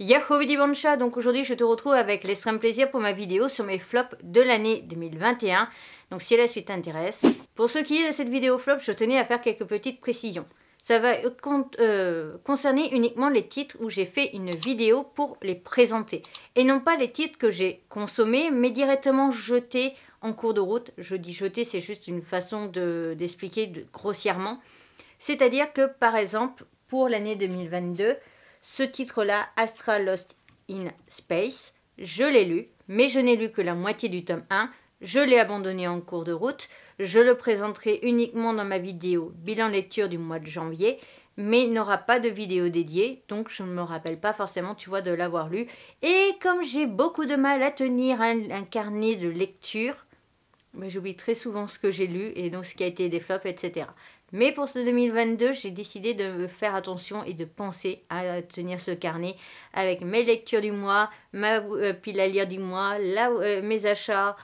Yahoo Bansha, donc aujourd'hui je te retrouve avec l'extrême plaisir pour ma vidéo sur mes flops de l'année 2021, donc si la suite t'intéresse. Pour ce qui est de cette vidéo flop, je tenais à faire quelques petites précisions. Ça va euh, euh, concerner uniquement les titres où j'ai fait une vidéo pour les présenter, et non pas les titres que j'ai consommés, mais directement jetés en cours de route. Je dis jeter, c'est juste une façon d'expliquer de, grossièrement. C'est-à-dire que par exemple, pour l'année 2022, ce titre-là, Astra Lost in Space, je l'ai lu, mais je n'ai lu que la moitié du tome 1. Je l'ai abandonné en cours de route. Je le présenterai uniquement dans ma vidéo bilan lecture du mois de janvier, mais n'aura pas de vidéo dédiée, donc je ne me rappelle pas forcément, tu vois, de l'avoir lu. Et comme j'ai beaucoup de mal à tenir un, carnet de lecture, j'oublie très souvent ce que j'ai lu et donc ce qui a été des flops, etc. Mais pour ce 2022, j'ai décidé de faire attention et de penser à tenir ce carnet avec mes lectures du mois, ma euh, pile à lire du mois, euh, mes achats,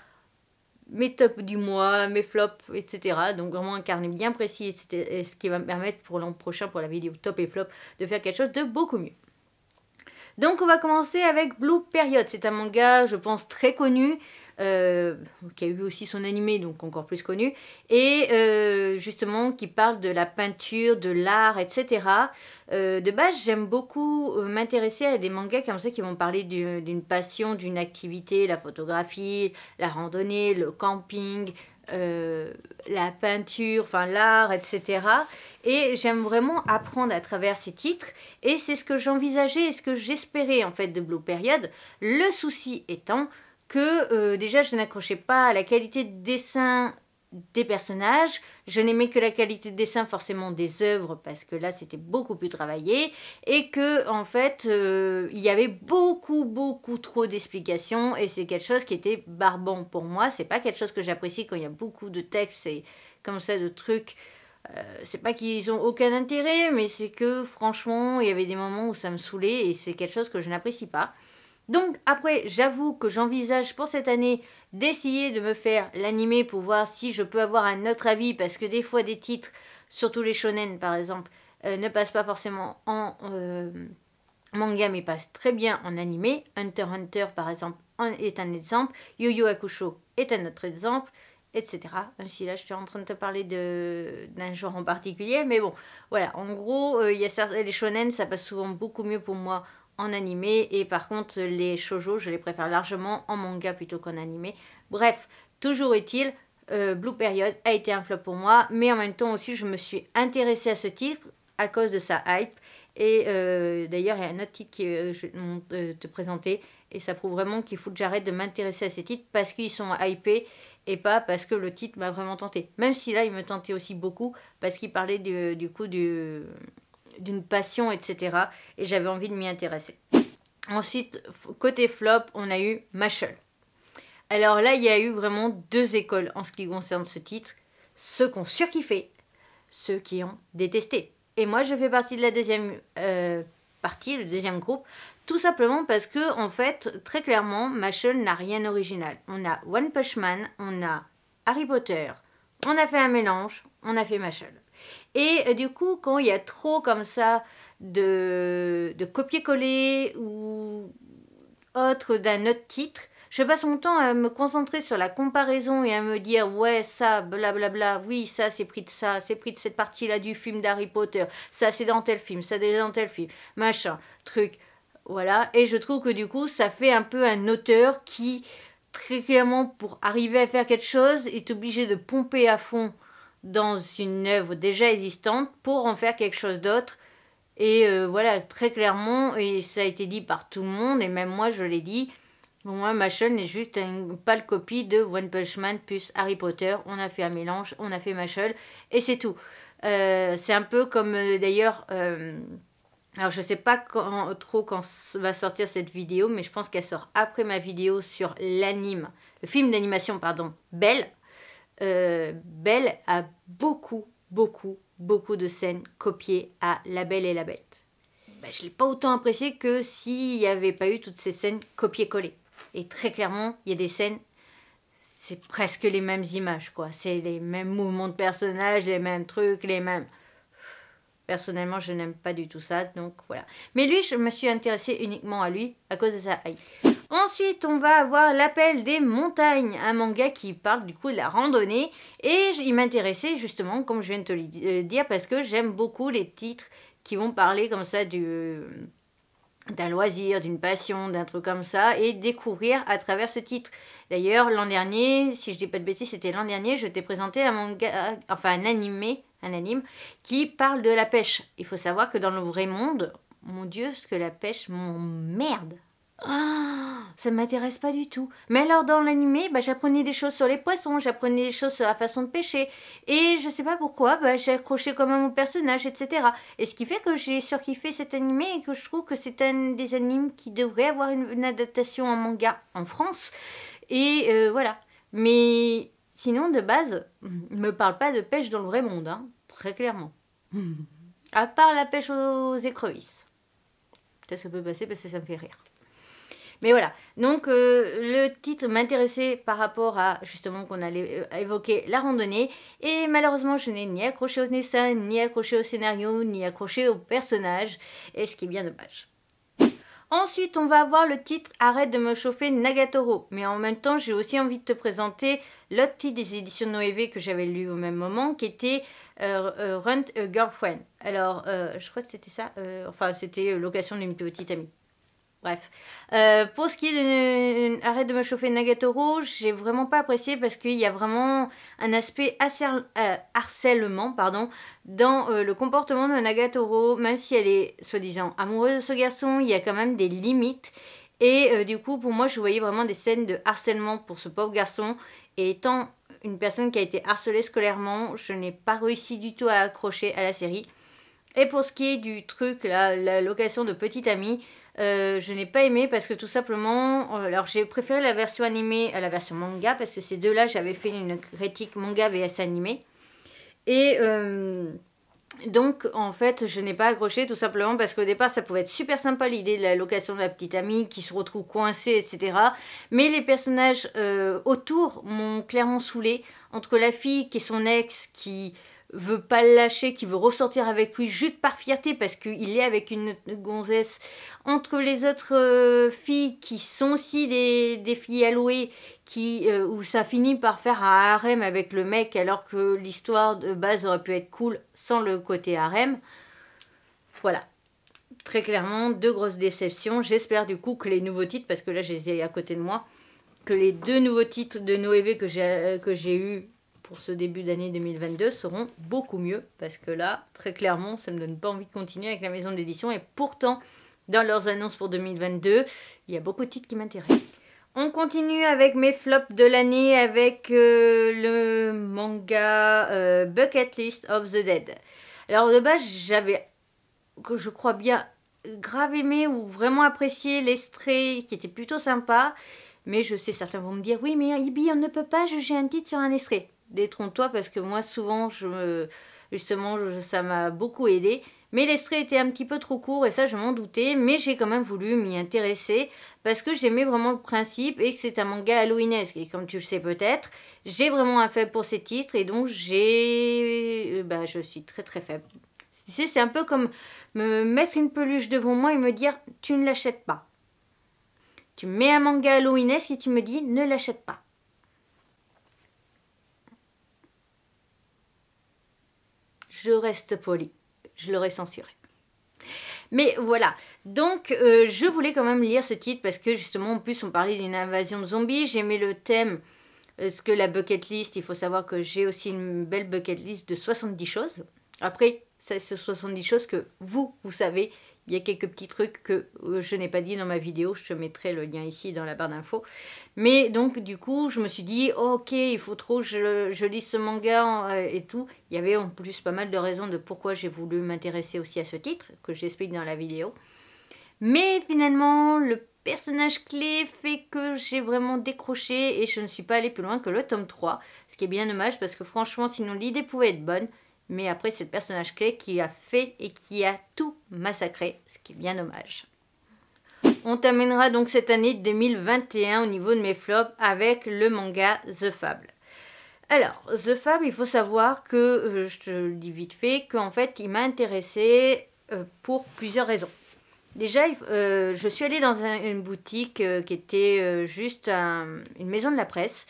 mes tops du mois, mes flops, etc. Donc vraiment un carnet bien précis, et ce qui va me permettre pour l'an prochain, pour la vidéo top et flop, de faire quelque chose de beaucoup mieux. Donc on va commencer avec Blue Period, c'est un manga je pense très connu, euh, qui a eu aussi son animé, donc encore plus connu, et euh, justement qui parle de la peinture, de l'art, etc. Euh, de base, j'aime beaucoup m'intéresser à des mangas comme ça qui vont parler d'une passion, d'une activité, la photographie, la randonnée, le camping, la peinture, enfin l'art, etc. Et j'aime vraiment apprendre à travers ces titres. Et c'est ce que j'envisageais et ce que j'espérais en fait de Blue Period. Le souci étant que euh, déjà je n'accrochais pas à la qualité de dessin des personnages, je n'aimais que la qualité de dessin forcément des œuvres parce que là c'était beaucoup plus travaillé et que en fait euh, il y avait beaucoup beaucoup trop d'explications et c'est quelque chose qui était barbant pour moi, c'est pas quelque chose que j'apprécie quand il y a beaucoup de textes et comme ça de trucs euh, c'est pas qu'ils ont aucun intérêt, mais c'est que franchement, il y avait des moments où ça me saoulait et c'est quelque chose que je n'apprécie pas. Donc après, j'avoue que j'envisage pour cette année d'essayer de me faire l'animé pour voir si je peux avoir un autre avis parce que des fois des titres, surtout les shonen par exemple, euh, ne passent pas forcément en euh, manga mais passent très bien en animé. Hunter Hunter par exemple est un exemple, Yu Yu Hakusho est un autre exemple, etc. Même si là je suis en train de te parler d'un genre en particulier, mais bon, voilà, en gros, euh, les shonen, ça passe souvent beaucoup mieux pour moi en animé et par contre les shoujo je les préfère largement en manga plutôt qu'en animé. Bref, toujours est-il, euh, Blue Period a été un flop pour moi mais en même temps aussi je me suis intéressée à ce titre à cause de sa hype et euh, d'ailleurs il y a un autre titre que euh, je vais te présenter et ça prouve vraiment qu'il faut que j'arrête de m'intéresser à ces titres parce qu'ils sont hypés et pas parce que le titre m'a vraiment tenté. Même si là il me tentait aussi beaucoup parce qu'il parlait du, du coup du d'une passion, etc. Et j'avais envie de m'y intéresser. Ensuite, côté flop, on a eu Machel. Alors là, il y a eu vraiment deux écoles en ce qui concerne ce titre. Ceux qui ont surkiffé, ceux qui ont détesté. Et moi, je fais partie de la deuxième euh, partie, le deuxième groupe, tout simplement parce que, en fait, très clairement, Machel n'a rien d'original. On a One Punch Man, on a Harry Potter, on a fait un mélange, on a fait Machel. Et euh, du coup, quand il y a trop comme ça de, de copier-coller ou autre d'un autre titre, je passe mon temps à me concentrer sur la comparaison et à me dire ouais ça blablabla bla, bla, oui ça c'est pris de ça c'est pris de cette partie là du film d'Harry Potter ça c'est dans tel film ça c'est dans tel film machin truc voilà et je trouve que du coup ça fait un peu un auteur qui très clairement pour arriver à faire quelque chose est obligé de pomper à fond dans une œuvre déjà existante pour en faire quelque chose d'autre. Et euh, voilà, très clairement, et ça a été dit par tout le monde, et même moi je l'ai dit, moi ma n'est juste une pâle copie de One Punch Man plus Harry Potter. On a fait un mélange, on a fait Machel, et c'est tout. Euh, c'est un peu comme euh, d'ailleurs... alors je sais pas quand, trop quand va sortir cette vidéo, mais je pense qu'elle sort après ma vidéo sur l'anime, le film d'animation, pardon, Belle. Euh, Belle a beaucoup, beaucoup, beaucoup de scènes copiées à La Belle et la Bête. Bah, je ne l'ai pas autant apprécié que s'il n'y avait pas eu toutes ces scènes copiées-collées. Et très clairement, il y a des scènes, c'est presque les mêmes images, quoi. C'est les mêmes mouvements de personnages, les mêmes trucs, les mêmes... Personnellement, je n'aime pas du tout ça, donc voilà. Mais lui, je me suis intéressée uniquement à lui à cause de ça. Ensuite, on va avoir L'appel des montagnes, un manga qui parle du coup de la randonnée. Et il m'intéressait justement, comme je viens de te le euh, dire, parce que j'aime beaucoup les titres qui vont parler comme ça du euh, d'un loisir, d'une passion, d'un truc comme ça, et découvrir à travers ce titre. D'ailleurs, l'an dernier, si je dis pas de bêtises, c'était l'an dernier, je t'ai présenté un manga, enfin un animé, un anime, qui parle de la pêche. Il faut savoir que dans le vrai monde, mon Dieu, ce que la pêche, mon merde. Ah, ça m'intéresse pas du tout. Mais alors dans l'animé, bah, j'apprenais des choses sur les poissons, j'apprenais des choses sur la façon de pêcher. Et je sais pas pourquoi, bah, j'ai accroché comme même mon personnage, etc. Et ce qui fait que j'ai surkiffé cet animé et que je trouve que c'est un des animes qui devrait avoir une, adaptation en manga en France. Et euh, voilà. Mais sinon, de base, me parle pas de pêche dans le vrai monde, hein, très clairement. À part la pêche aux écrevisses. Ça, peut passer parce que ça me fait rire. Mais voilà, donc euh, le titre m'intéressait par rapport à justement qu'on allait euh, évoquer la randonnée et malheureusement je n'ai ni accroché au dessin, ni accroché au scénario, ni accroché au personnage et ce qui est bien dommage. Ensuite, on va avoir le titre Arrête de me chauffer Nagatoro. Mais en même temps, j'ai aussi envie de te présenter l'autre titre des éditions Noévé que j'avais lu au même moment, qui était euh, Run a Girlfriend. Alors, je crois que c'était ça. enfin, c'était l'occasion d'une petite amie. Bref. Euh, pour ce qui est de Arrête de me chauffer Nagatoro, j'ai vraiment pas apprécié parce qu'il y a vraiment un aspect euh, harcèlement pardon, dans euh, le comportement de Nagatoro. Même si elle est soi-disant amoureuse de ce garçon, il y a quand même des limites. Et du coup, pour moi, je voyais vraiment des scènes de harcèlement pour ce pauvre garçon. Et étant une personne qui a été harcelée scolairement, je n'ai pas réussi du tout à accrocher à la série. Et pour ce qui est du truc, la, la location de petite amie, euh, je n'ai pas aimé parce que tout simplement, euh, alors j'ai préféré la version animée à la version manga parce que ces deux-là, j'avais fait une critique manga vs animée Et euh, donc, en fait, je n'ai pas accroché tout simplement parce qu'au départ, ça pouvait être super sympa l'idée de la location de la petite amie qui se retrouve coincée, etc. Mais les personnages autour m'ont clairement saoulé entre la fille qui est son ex qui veut pas le lâcher, qui veut ressortir avec lui juste par fierté parce qu'il est avec une gonzesse. Entre les autres euh, filles qui sont aussi des, filles allouées, qui, euh, où ça finit par faire un harem avec le mec alors que l'histoire de base aurait pu être cool sans le côté harem. Voilà. Très clairement, deux grosses déceptions. J'espère du coup que les nouveaux titres, parce que là je les ai à côté de moi, que les deux nouveaux titres de Noévé que j'ai euh, eu pour ce début d'année 2022 seront beaucoup mieux parce que là, très clairement, ça me donne pas envie de continuer avec la maison d'édition et pourtant, dans leurs annonces pour 2022, il y a beaucoup de titres qui m'intéressent. On continue avec mes flops de l'année avec euh, le manga euh, Bucket List of the Dead. Alors de base, j'avais, je crois bien, grave aimé ou vraiment apprécié l'estrée, qui était plutôt sympa. Mais je sais, certains vont me dire, oui, mais Ibi, on ne peut pas juger un titre sur un estrée. » détrompe-toi parce que moi souvent je justement ça m'a beaucoup aidé. Mais l'extrait était un petit peu trop court et ça je m'en doutais, mais j'ai quand même voulu m'y intéresser parce que j'aimais vraiment le principe et que c'est un manga halloweenesque. Et comme tu le sais peut-être, j'ai vraiment un faible pour ces titres et donc j'ai... Euh, bah, je suis très très faible. c'est un peu comme me mettre une peluche devant moi et me dire tu ne l'achètes pas. Tu mets un manga halloweenesque et tu me dis ne l'achète pas. je reste poli, je le censuré. Mais voilà, donc euh, je voulais quand même lire ce titre parce que justement en plus on parlait d'une invasion de zombies, j'aimais le thème, euh, ce que la bucket list, il faut savoir que j'ai aussi une belle bucket list de 70 choses. Après, c'est 70 choses que vous, vous savez il y a quelques petits trucs que euh, je n'ai pas dit dans ma vidéo, je te mettrai le lien ici dans la barre d'infos. Mais donc du coup, je me suis dit, ok, il faut trop que je, lis ce manga euh, et tout. Il y avait en plus pas mal de raisons de pourquoi j'ai voulu m'intéresser aussi à ce titre, que j'explique dans la vidéo. Mais finalement, le personnage clé fait que j'ai vraiment décroché et je ne suis pas allée plus loin que le tome 3. Ce qui est bien dommage parce que franchement, sinon l'idée pouvait être bonne mais après c'est le personnage clé qui a fait et qui a tout massacré, ce qui est bien dommage. On terminera donc cette année 2021 au niveau de mes flops avec le manga The Fable. Alors, The Fable, il faut savoir que, euh, je te le dis vite fait, qu'en fait, il m'a intéressé euh, pour plusieurs raisons. Déjà, euh, je suis allée dans une boutique qui était juste une maison de la presse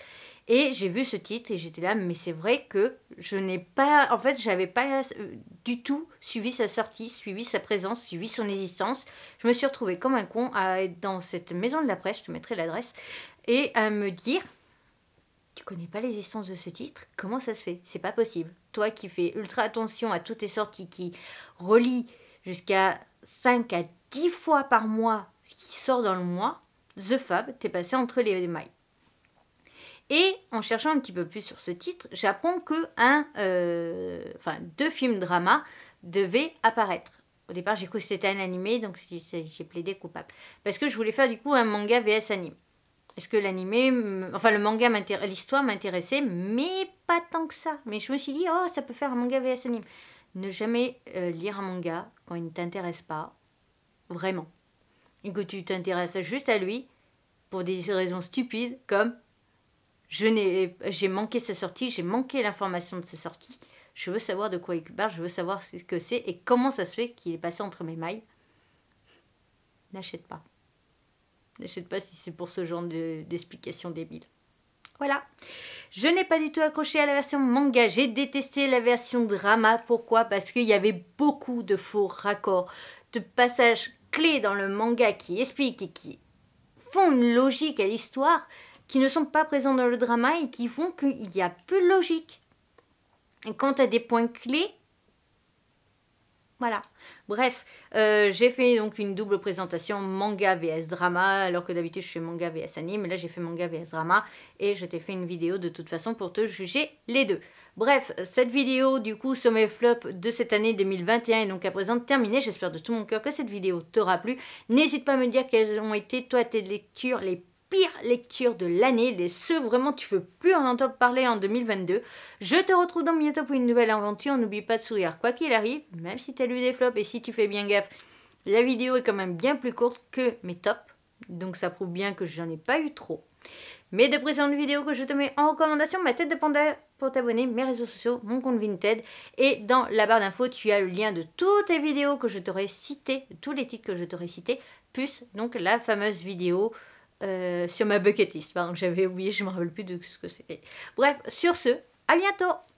et j'ai vu ce titre et j'étais là, mais c'est vrai que je n'ai pas, en fait, j'avais pas euh, du tout suivi sa sortie, suivi sa présence, suivi son existence. Je me suis retrouvée comme un con à être dans cette maison de la presse, je te mettrai l'adresse, et à me dire, tu connais pas l'existence de ce titre Comment ça se fait C'est pas possible. Toi qui fais ultra attention à toutes tes sorties, qui relis jusqu'à 5 à 10 fois par mois ce qui sort dans le mois, The Fab, t'es passé entre les mailles. Et en cherchant un petit peu plus sur ce titre, j'apprends que un, euh, enfin, deux films drama devaient apparaître. Au départ, j'ai cru que c'était un animé, donc j'ai plaidé coupable. Parce que je voulais faire du coup un manga VS anime. Est-ce que l'animé... enfin le manga, l'histoire m'intéressait, mais pas tant que ça. Mais je me suis dit, oh, ça peut faire un manga VS anime. Ne jamais euh, lire un manga quand il ne t'intéresse pas, vraiment. Et que tu t'intéresses juste à lui pour des raisons stupides comme j'ai manqué sa sortie, j'ai manqué l'information de sa sortie. Je veux savoir de quoi il parle, je veux savoir ce que c'est et comment ça se fait qu'il est passé entre mes mailles. N'achète pas. N'achète pas si c'est pour ce genre d'explication débile. Voilà. Je n'ai pas du tout accroché à la version manga. J'ai détesté la version drama. Pourquoi Parce qu'il y avait beaucoup de faux raccords, de passages clés dans le manga qui expliquent et qui font une logique à l'histoire qui ne sont pas présents dans le drama et qui font qu'il y a plus de logique. Et à des points clés, voilà. Bref, euh, j'ai fait donc une double présentation manga vs drama, alors que d'habitude je fais manga vs anime, mais là j'ai fait manga vs drama, et je t'ai fait une vidéo de toute façon pour te juger les deux. Bref, cette vidéo du coup sur mes flops de cette année 2021 est donc à présent terminée, j'espère de tout mon cœur que cette vidéo t'aura plu. N'hésite pas à me dire quelles ont été toi tes lectures les pire lecture de l'année, les ceux vraiment tu veux plus en entendre parler en 2022. Je te retrouve donc bientôt pour une nouvelle aventure, n'oublie pas de sourire quoi qu'il arrive, même si as lu des flops et si tu fais bien gaffe, la vidéo est quand même bien plus courte que mes tops, donc ça prouve bien que j'en ai pas eu trop. Mes deux une vidéo que je te mets en recommandation, ma tête de panda pour t'abonner, mes réseaux sociaux, mon compte Vinted. Et dans la barre d'infos, tu as le lien de toutes les vidéos que je t'aurais citées, tous les titres que je t'aurais cités, plus donc la fameuse vidéo euh, sur ma bucket list. Pardon, j'avais oublié, je ne me rappelle plus de ce que c'était. Bref, sur ce, à bientôt